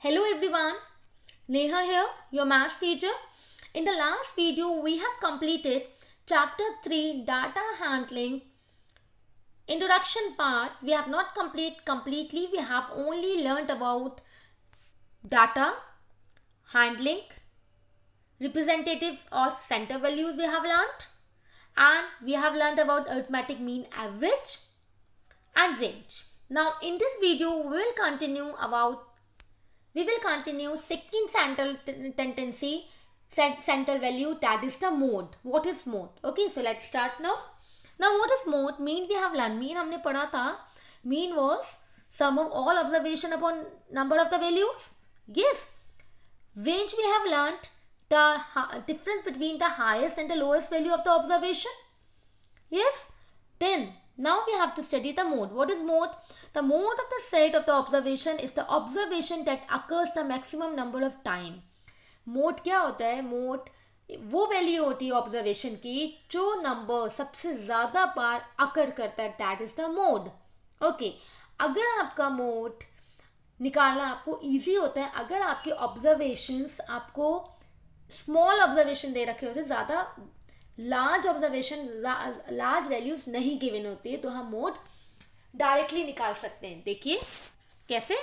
Hello everyone, Neha here, your math teacher. In the last video, we have completed chapter 3 data handling introduction part. We have not complete completely. We have only learned about data handling, representative or center values we have learned and we have learned about arithmetic mean average and range. Now in this video, we will continue about we will continue second central tendency, central value that is the mode. What is mode? Okay, so let's start now. Now what is mode? Mean we have learned. Mean हमने पढ़ा था. Mean was sum of all observation upon number of the values. Yes. Range we have learnt the difference between the highest and the lowest value of the observation. Yes. Then Now we have to study the mode. What is mode? The mode of the set of the observation is the observation that occurs the maximum number of time. Mode क्या होता है mode वो value होती है observation की जो नंबर सबसे ज़्यादा बार अकर करता है that is the mode okay अगर आपका मोड निकालना आपको इजी होता है अगर आपके ऑब्जर्वेशंस आपको स्मॉल ऑब्जर्वेशन दे रखे हो ज़्यादा लार्ज ऑब्जर्वेशन लार्ज वैल्यूज नहीं गिवन होती है तो हम मोड डायरेक्टली निकाल सकते हैं देखिए कैसे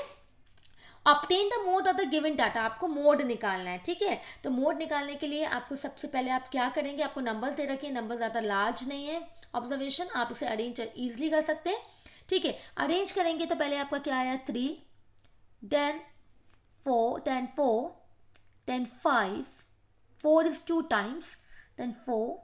obtain the mode of the given data आपको मोड निकालना है ठीक है तो मोड निकालने के लिए आपको सबसे पहले आप क्या करेंगे आपको नंबर्स दे रखे हैं नंबर ज़्यादा लार्ज नहीं है ऑब्जर्वेशन आप इसे अरेंज ईजिली कर सकते हैं ठीक है अरेंज करेंगे तो पहले आपका क्या आया three then four then four then five four is two times then four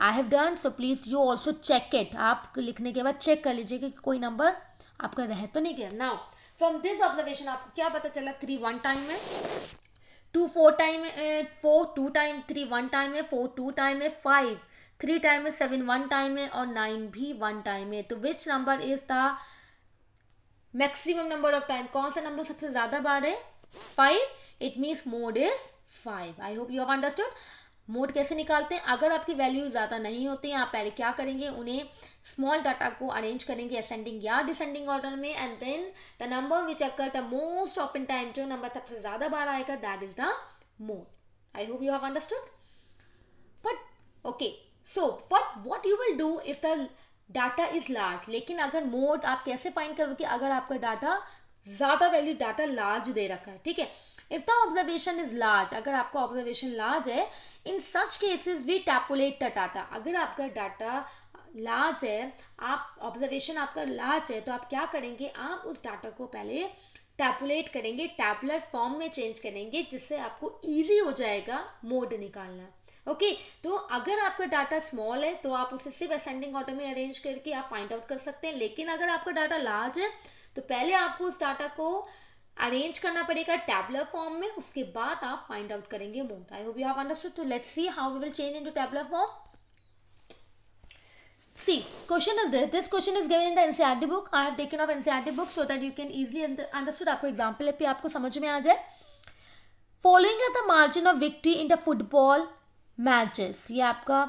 I have done so please you also check it आप लिखने के बाद चेक कर लीजिए कि कोई नंबर आपका रह तो नहीं गया नाउ फ्रॉम दिस ऑब्जर्वेशन आपको क्या पता चला थ्री वन टाइम है टू फोर टाइम है four two time three one time है फोर टू टाइम है फाइव थ्री टाइम है सेवन वन टाइम है और नाइन भी वन टाइम है तो which number is the maximum number of time कौन सा नंबर सबसे ज़्यादा बार है five it means mode is five I hope you have understood mode कैसे निकालते हैं अगर आपकी वैल्यू ज़्यादा नहीं होती आप पहले क्या करेंगे उन्हें स्मॉल डाटा को अरेंज करेंगे असेंडिंग या डिसेंडिंग ऑर्डर में and then the number which occur the most of in time जो नंबर सबसे ज़्यादा बार आएगा that is the mode I hope you have understood but okay so फट what you will do if the data is large लेकिन अगर mode आप कैसे पाइन करोगे अगर आपका डाटा ज़्यादा वैल्यू डाटा लार्ज दे रखा है ठीक है if the observation is large अगर आपका ऑब्जर्वेशन लार्ज है in such cases we tabulate the data अगर आपका डाटा लार्ज है आप ऑब्जर्वेशन आपका लार्ज है तो आप क्या करेंगे आप उस डाटा को पहले टैपुलेट करेंगे टैपुलर फॉर्म में चेंज करेंगे जिससे आपको ईजी हो जाएगा मोड निकालना ओके okay, तो अगर आपका डाटा स्मॉल है तो आप उसे सिर्फ असेंडिंग ऑर्डर में अरेंज करके आप फाइंड आउट कर सकते हैं लेकिन अगर आपका डाटा लार्ज है तो पहले आपको उस डाटा को अरेंज करना पड़ेगा टैबलर फॉर्म में उसके बाद आप फाइंड आउट करेंगे mode I hope you have understood तो let's see how we will change into tabular form see question is this this question is given in the NCERT book I have taken of NCERT book so that you can easily understood आपको example है आपको समझ में आ जाए following is the margin of victory in the football matches ये आपका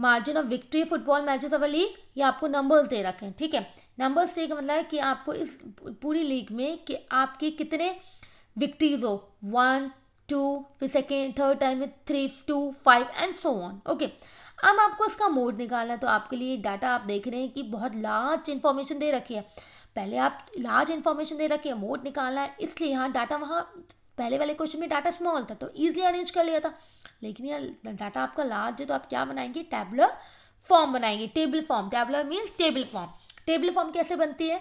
margin of victory football matches of a league ये आपको नंबर्स दे रखे हैं ठीक है नंबर्स दे का मतलब है कि आपको इस पूरी लीग में कि आपके कितने विक्ट्रीज हो वन टू फिर सेकेंड थर्ड टाइम में three two five and so on okay अब आपको इसका मोड निकालना है तो आपके लिए डाटा आप देख रहे हैं कि बहुत लार्ज इन्फॉर्मेशन दे रखी है पहले आप लार्ज इन्फॉर्मेशन दे रखी है मोड निकालना है इसलिए यहाँ डाटा वहाँ पहले वाले क्वेश्चन में डाटा स्मॉल था तो ईजिली अरेंज कर लिया था लेकिन यार डाटा आपका लार्ज है तो आप क्या बनाएंगे टेबलर फॉर्म बनाएंगे table form tabular means table form table form कैसे बनती है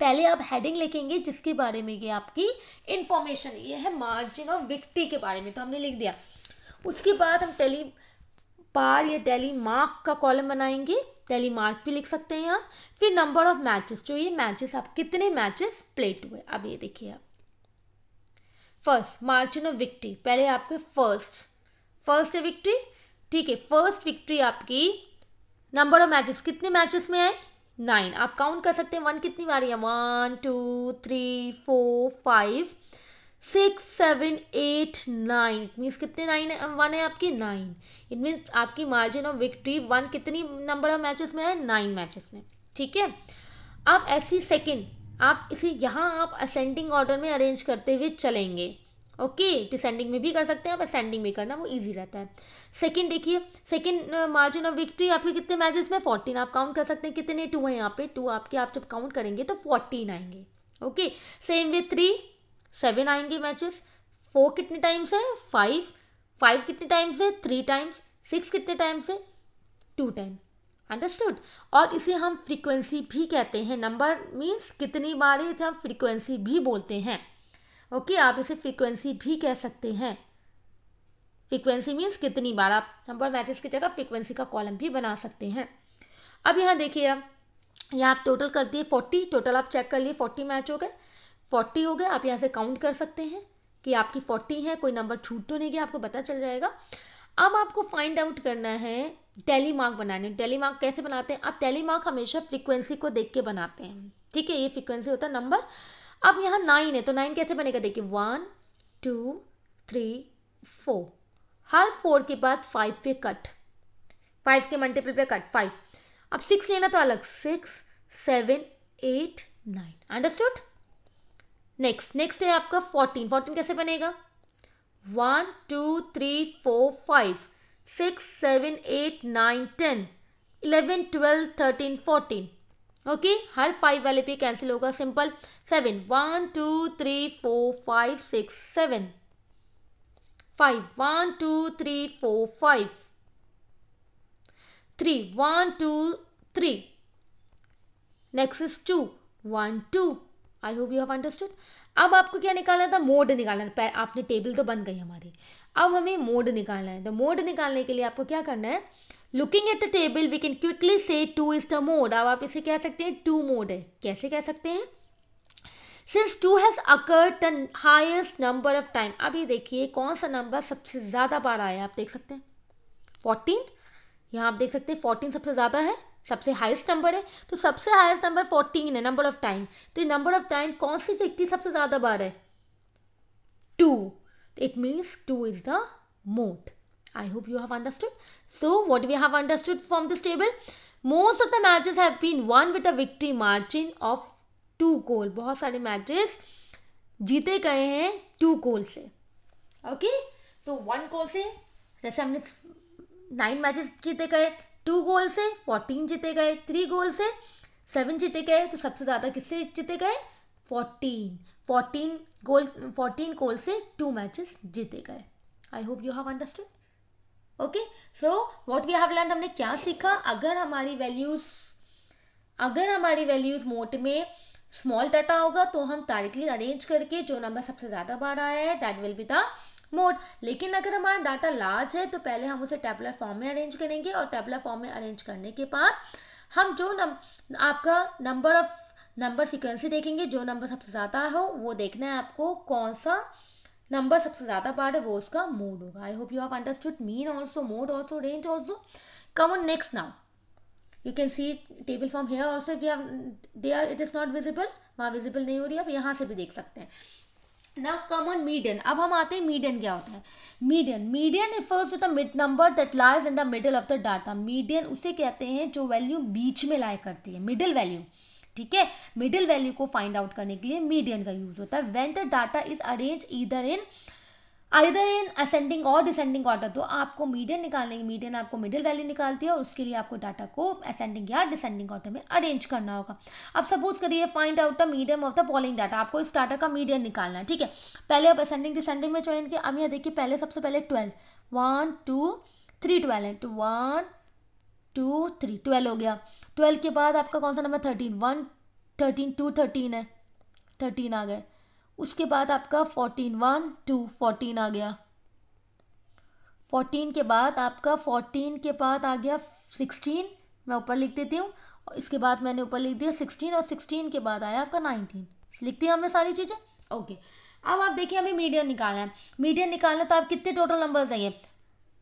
पहले आप हेडिंग लिखेंगे जिसके बारे में ये आपकी इंफॉर्मेशन ये है मार्जिन ऑफ विक्टी के बारे में तो हमने लिख दिया उसके बाद हम टेली पार या टेली मार्क का कॉलम बनाएंगे टेली मार्क भी लिख सकते हैं आप फिर नंबर ऑफ मैचेस जो ये मैचेस आप कितने मैचेस प्लेट हुए अब ये देखिए आप फर्स्ट मार्जिन ऑफ विक्ट्री पहले आपके फर्स्ट फर्स्ट है विक्ट्री ठीक है फर्स्ट विक्ट्री आपकी नंबर ऑफ मैचेस कितने मैचेस में है नाइन आप काउंट कर सकते हैं वन कितनी बार है one two three four five six seven eight nine it means कितने नाइन वन है आपकी नाइन इट मीन्स आपकी मार्जिन ऑफ विक्ट्री वन कितनी नंबर ऑफ मैचेस में है नाइन मैचेस में ठीक है अब ऐसी सेकेंड आप इसी यहाँ आप असेंडिंग ऑर्डर में अरेंज करते हुए चलेंगे ओके डिसेंडिंग में भी कर सकते हैं आप असेंडिंग में करना वो इजी रहता है सेकंड देखिए सेकंड मार्जिन ऑफ विक्ट्री आपके कितने मैचेस में फोर्टीन आप काउंट कर सकते हैं कितने टू हैं यहाँ पे टू आपके आप जब काउंट करेंगे तो फोर्टीन आएंगे okay same way three seven आएंगे मैचेस फोर कितने टाइम्स है फाइव फाइव कितने टाइम्स है थ्री टाइम्स सिक्स कितने टाइम्स है टू टाइम अंडरस्टूड और इसे हम फ्रीक्वेंसी भी कहते हैं नंबर मीन्स कितनी बार इसे हम फ्रीक्वेंसी भी बोलते हैं ओके okay, आप इसे फ्रीक्वेंसी भी कह सकते हैं फ्रीक्वेंसी मीन्स कितनी बार आप नंबर मैचेस की जगह फ्रीक्वेंसी का कॉलम भी बना सकते हैं अब यहाँ देखिए अब यहाँ आप टोटल कर दिए फोर्टी टोटल आप चेक कर लिए फोर्टी मैच हो गए फोर्टी हो गए आप यहाँ से काउंट कर सकते हैं कि आपकी फोर्टी है कोई नंबर छूट तो नहीं गया आपको पता चल जाएगा अब आपको फाइंड आउट करना है टैली मार्क बनाने टैली मार्क कैसे बनाते हैं आप टैली मार्क हमेशा फ्रीक्वेंसी को देख के बनाते हैं ठीक है ये फ्रीक्वेंसी होता है नंबर अब यहाँ नाइन है तो नाइन कैसे बनेगा देखिए वन टू थ्री फोर हर फोर के बाद फाइव पे कट फाइव के मल्टीपल पे कट फाइव अब सिक्स लेना तो अलग six seven eight nine understood next next है आपका फोर्टीन फोर्टीन कैसे बनेगा one two three four five 6, 7, 8, 9, 10, 11, 12, 13, 14. Okay okay? हर फाइव वाले पे कैंसिल होगा simple seven one two three four five six seven five one two three four five three one two three next is two one two I hope you have understood अब आपको क्या निकालना था mode निकालना आपने table तो बन गई हमारी अब हमें मोड निकालना है तो मोड निकालने के लिए आपको क्या करना है looking at the table we can quickly say two is the mode अब आप इसे कह सकते हैं टू मोड है कैसे कह सकते हैं since two has occur the highest number of time ये देखिए कौन सा नंबर सबसे ज़्यादा बार आया आप देख सकते हैं फोर्टीन यहाँ आप देख सकते हैं फोर्टीन सबसे ज़्यादा है सबसे हाइस्ट नंबर है तो सबसे हाइस्ट नंबर फोर्टीन है नंबर ऑफ टाइम तो ये नंबर ऑफ टाइम कौन सी व्यक्ति सबसे ज़्यादा बार है two it means 2 is the moat i hope you have understood so what we have understood from this table most of the matches have been won with a victory margin of two goal bahut sare matches jeete gaye hain two goal se okay so one goal se jaise humne nine matches jeete gaye two goal se 14 jeete gaye three goal se seven jeete gaye to sabse zyada kisse jeete gaye fourteen fourteen goal fourteen goal से two matches जीते गए I hope you have understood okay so what we have learn हमने क्या सीखा अगर हमारी values अगर हमारी वैल्यूज मोट में स्मॉल डाटा होगा तो हम डायरेक्टली अरेंज करके जो नंबर सबसे ज़्यादा बार आया है that will be the mode लेकिन अगर हमारा डाटा लार्ज है तो पहले हम उसे टेबलर फॉर्म में अरेंज करेंगे और टेबलर फॉर्म में अरेंज करने के बाद हम जो नम आपका नंबर ऑफ नंबर सिक्वेंसी देखेंगे जो नंबर सबसे ज़्यादा हो वो देखना है आपको कौन सा नंबर सबसे ज़्यादा पार्ट है वो उसका मोड होगा I hope you have understood mean also mode also range also come on next now you can see table from here also if you have they are it is not visible वहाँ visible नहीं हो रही आप यहाँ से भी देख सकते हैं ना कॉमन मीडियन अब हम आते हैं मीडियन क्या होता है median median refers to the mid number that lies in the middle of the data median उसे कहते हैं जो वैल्यू बीच में लाए करती है मिडिल वैल्यू ठीक है मिडिल वैल्यू को फाइंड आउट करने के लिए मीडियन का यूज होता है when the data is arrange इधर इन आइदर इन असेंडिंग और डिसेंडिंग ऑर्डर तो आपको मीडियन निकालने की मीडियन आपको मिडिल वैल्यू निकालती है और उसके लिए आपको डाटा को असेंडिंग या डिसेंडिंग ऑर्डर में अरेंज करना होगा अब सपोज करिए find out the medium of the following data आपको इस डाटा का मीडियम निकालना है ठीक है पहले आप असेंडिंग डिसेंडिंग में ज्वाइन किया अब यहाँ देखिए पहले सबसे पहले twelve one two three twelve है तो वन टू थ्री ट्वेल्व हो गया ट्वेल्व के बाद आपका कौन सा number thirteen one thirteen two thirteen है थर्टीन आ गए उसके बाद आपका फोर्टीन वन टू फोर्टीन आ गया फोर्टीन के बाद आपका फोर्टीन के बाद आ गया सिक्सटीन मैं ऊपर लिख देती हूँ और इसके बाद मैंने ऊपर लिख दिया सिक्सटीन और सिक्सटीन के बाद आया आपका नाइनटीन लिखती हूँ हमें सारी चीज़ें ओके अब आप देखिए हमें मीडियन निकालना है मीडियन निकालना तो आप कितने टोटल नंबर्स आइए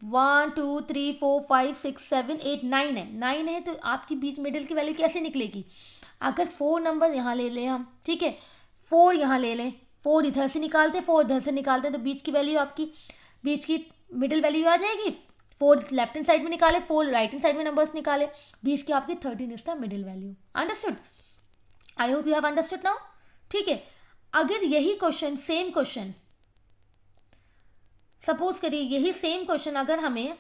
one two three four five six seven eight nine है नाइन है तो आपकी बीच मिडिल की वैल्यू कैसे निकलेगी अगर फोर नंबर यहाँ ले लें हम ठीक है फोर यहाँ ले लें फोर इधर से निकालते हैं फोर इधर से निकालते हैं तो बीच की वैल्यू आपकी बीच की मिडिल वैल्यू आ जाएगी फोर लेफ्ट हैंड साइड में निकाले फोर राइट हैंड साइड में नंबर्स निकाले बीच की आपकी thirteen is the middle value understood I hope you have understood now ठीक है अगर यही क्वेश्चन सेम क्वेश्चन सपोज करिए यही सेम क्वेश्चन अगर हमें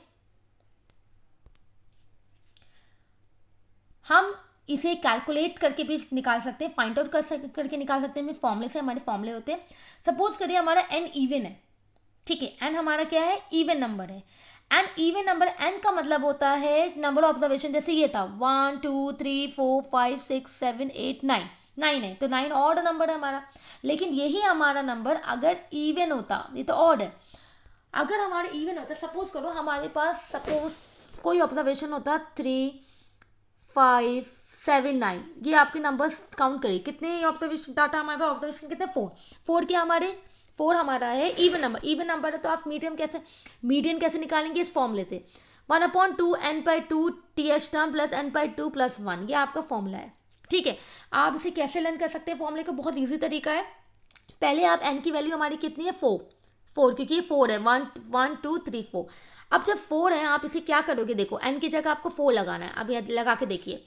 हम इसे कैलकुलेट करके भी निकाल सकते हैं फाइंड आउट कर सक करके निकाल सकते हैं फॉर्मूले से हमारे फॉर्मूले होते हैं सपोज करिए हमारा एन इवन है ठीक है एन हमारा क्या है इवन नंबर है एन इवन नंबर एन का मतलब होता है नंबर ऑब्जर्वेशन जैसे ये था one two three four five six seven eight nine nine है तो नाइन ऑड नंबर है हमारा लेकिन यही हमारा नंबर अगर इवन होता ये तो ऑड है अगर हमारे इवन होता सपोज करो हमारे पास सपोज कोई ऑब्जर्वेशन होता थ्री फाइव सेवन नाइन ये आपके नंबर्स काउंट करिए कितने ऑब्जर्वेशन डाटा हमारे पास ऑब्जर्वेशन कितने फोर फोर क्या हमारे फोर हमारा है इवन नंबर इवन नंबर है तो आप मीडियम कैसे मीडियम कैसे निकालेंगे इस फॉर्म लेते one upon two n by two t h term plus n by two plus one ये आपका फॉर्मूला है ठीक है आप इसे कैसे लर्न कर सकते हैं फॉर्मूले का बहुत ईजी तरीका है पहले आप एन की वैल्यू हमारी कितनी है फोर फोर क्योंकि ये फोर है one one two three four अब जब फोर है आप इसे क्या करोगे देखो एन की जगह आपको फोर लगाना है अब यहाँ लगा के देखिए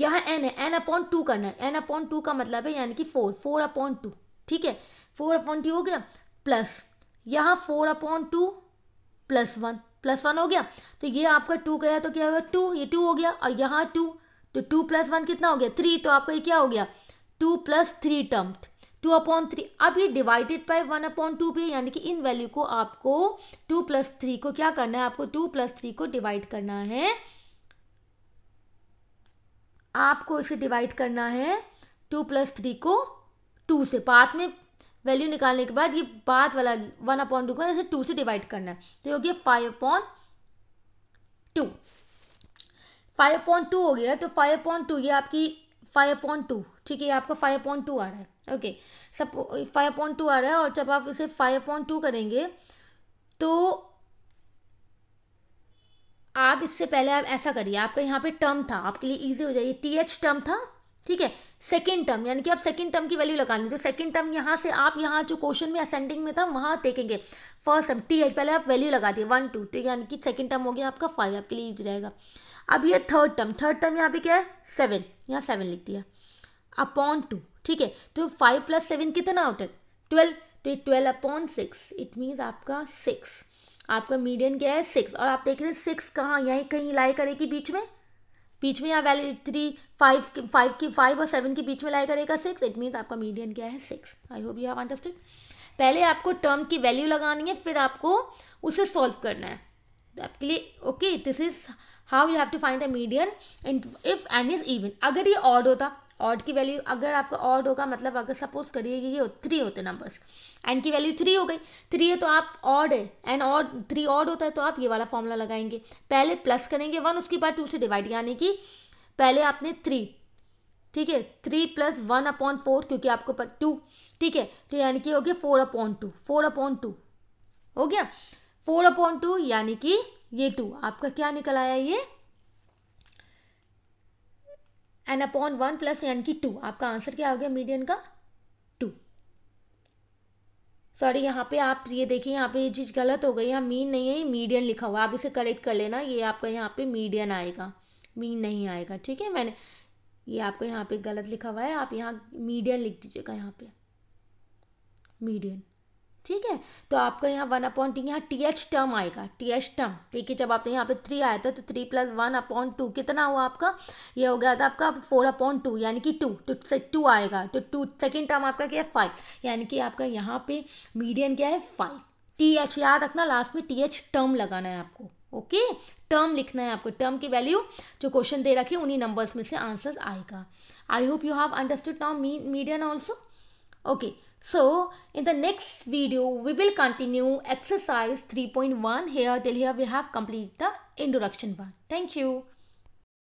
यहाँ एन है एन अपॉन टू करना है एन अपॉन टू का मतलब है यानी कि फोर फोर अपॉन टू ठीक है फोर अपॉन टू हो गया प्लस यहाँ four upon two plus one plus one हो गया तो ये आपका टू गया तो क्या हुआ टू ये टू हो गया और यहाँ टू तो टू प्लस वन कितना हो गया थ्री तो आपका ये क्या हो गया two plus three termed two upon three अब ये divided by one upon two भी यानी कि इन वैल्यू को आपको टू प्लस थ्री को क्या करना है आपको टू प्लस थ्री को डिवाइड करना है आपको इसे डिवाइड करना है टू प्लस थ्री को टू से बाद में वैल्यू निकालने के बाद ये बाद वाला वन अपॉन टू को इसे टू से डिवाइड करना है तो योग्य five upon two five upon two हो गया तो फाइव अपॉन टू ये आपकी फाइव अपॉन टू ठीक है ये आपका फाइव अपॉन टू आ रहा है ओके सब फाइव पॉइंट टू आ रहा है और जब आप इसे फाइव पॉइंट टू करेंगे तो आप इससे पहले आप ऐसा करिए आपका यहाँ पे टर्म था आपके लिए इजी हो जाएगी टी एच टर्म था ठीक है सेकेंड टर्म यानी कि आप सेकेंड टर्म की वैल्यू लगा लीजिए सेकेंड टर्म यहाँ से आप यहाँ जो क्वेश्चन में असेंडिंग में था वहाँ देखेंगे फर्स्ट टर्म टी एच पहले आप वैल्यू लगा दिए वन टू ठीक यानी कि सेकेंड टर्म हो गया आपका फाइव आपके लिए इजी रहेगा अब ये थर्ड टर्म थर्ड टर्म यहाँ पे क्या है सेवन यहाँ सेवन लिख दिया अपॉन टू ठीक है तो फाइव प्लस सेवन कितना होता है ट्वेल्व तो ये twelve upon six it means आपका सिक्स आपका मीडियन क्या है सिक्स और आप देख रहे हैं सिक्स कहाँ यहीं कहीं लाई करेगी बीच में बीच में यहाँ वैल्यू थ्री फाइव फाइव की फाइव और सेवन के बीच में लाई करेगा सिक्स इट मीन्स आपका मीडियन क्या है six I hope you have understood पहले आपको टर्म की वैल्यू लगानी है फिर आपको उसे सॉल्व करना है तो आपके लिए okay this is how you have to find the median and if n is even अगर ये ऑड होता ऑड की वैल्यू अगर आपका ऑड होगा मतलब अगर सपोज करिए ये थ्री होते नंबर्स एंड की वैल्यू थ्री हो गई थ्री है तो आप ऑड है एंड ऑड थ्री ऑड होता है तो आप ये वाला फॉर्मूला लगाएंगे पहले प्लस करेंगे वन उसके बाद टू से डिवाइड यानी कि पहले आपने थ्री ठीक है three plus one upon four क्योंकि आपको टू ठीक है तो यानी कि हो गया four upon two four upon two हो गया फोर अपॉन टू यानी कि ये टू आपका क्या निकल आया ये एंड अपॉन वन प्लस यानी कि टू आपका आंसर क्या हो गया मीडियन का टू सॉरी यहाँ पे आप ये देखिए यहाँ पे ये चीज़ गलत हो गई यहाँ मीन नहीं है मीडियन लिखा हुआ आप इसे करेक्ट कर लेना ये आपका यहाँ पे मीडियन आएगा मीन नहीं आएगा ठीक है मैंने ये आपको यहाँ पे गलत लिखा हुआ है आप यहाँ मीडियन लिख दीजिएगा यहाँ पे मीडियन ठीक है तो आपका यहाँ वन अपॉइंट टी यहाँ टी एच टर्म आएगा टी एच टर्म देखिए जब आपने यहाँ पे थ्री आया था तो three plus one appoint two कितना हुआ आपका ये हो गया था आपका फोर अपॉइंट टू यानी कि टू तो टू आएगा तो टू सेकेंड टर्म आपका क्या है फाइव यानी कि आपका यहाँ पे मीडियन क्या है फाइव टी एच याद रखना लास्ट में टी एच टर्म लगाना है आपको ओके टर्म लिखना है आपको टर्म की वैल्यू जो क्वेश्चन दे रखी उन्हीं नंबर्स में से आंसर आएगा I hope you have understood now median also okay So in the next video, we will continue exercise 3.1 here till here we have completed the introduction one. Thank you.